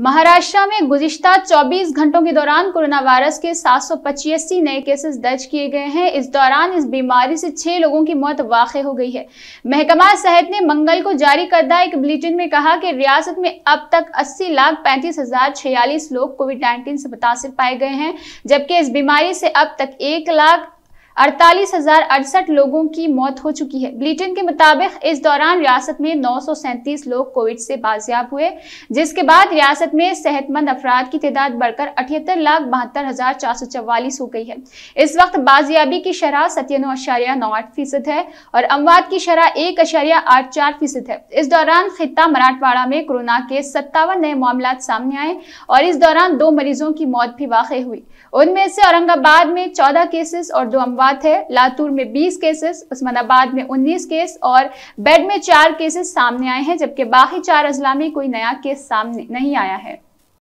महाराष्ट्र में गुजशत 24 घंटों के दौरान कोरोना वायरस के सात नए केसेस दर्ज किए गए हैं इस दौरान इस बीमारी से छह लोगों की मौत वाक़ हो गई है महकमा सेहत ने मंगल को जारी करदा एक बुलेटिन में कहा कि रियासत में अब तक अस्सी लाख पैंतीस हजार छियालीस लोग कोविड नाइन्टीन से मुतासर पाए गए हैं जबकि इस बीमारी से अब तक एक लाख अड़तालीस हजार अड़सठ लोगों की मौत हो चुकी है ब्लीटन के मुताबिक इस दौरान रियासत में नौ लोग कोविड से बाजियाब हुए जिसके बाद रियासत में सेहतमंद अफराद की तादाद बढ़कर अठहत्तर लाख बहत्तर हजार चार सौ चवालीस हो गई है इस वक्त बाजियाबी की शरह सत्यानवे अशारिया नौ आठ फीसद है और अमवाद की शरह एक अशारिया आठ चार फीसद है इस दौरान खिता मराठवाड़ा में कोरोना के सत्तावन नए मामला सामने आए और इस दौरान दो मरीजों की मौत भी वाक़ हुई उनमें से औरंगाबाद में चौदह केसेस और दो अमवाद शुरुआत है लातूर में 20 केसेस उस्मानाबाद में 19 केस और बेड में चार केसेस सामने आए हैं जबकि बाकी चार अजला में कोई नया केस सामने नहीं आया है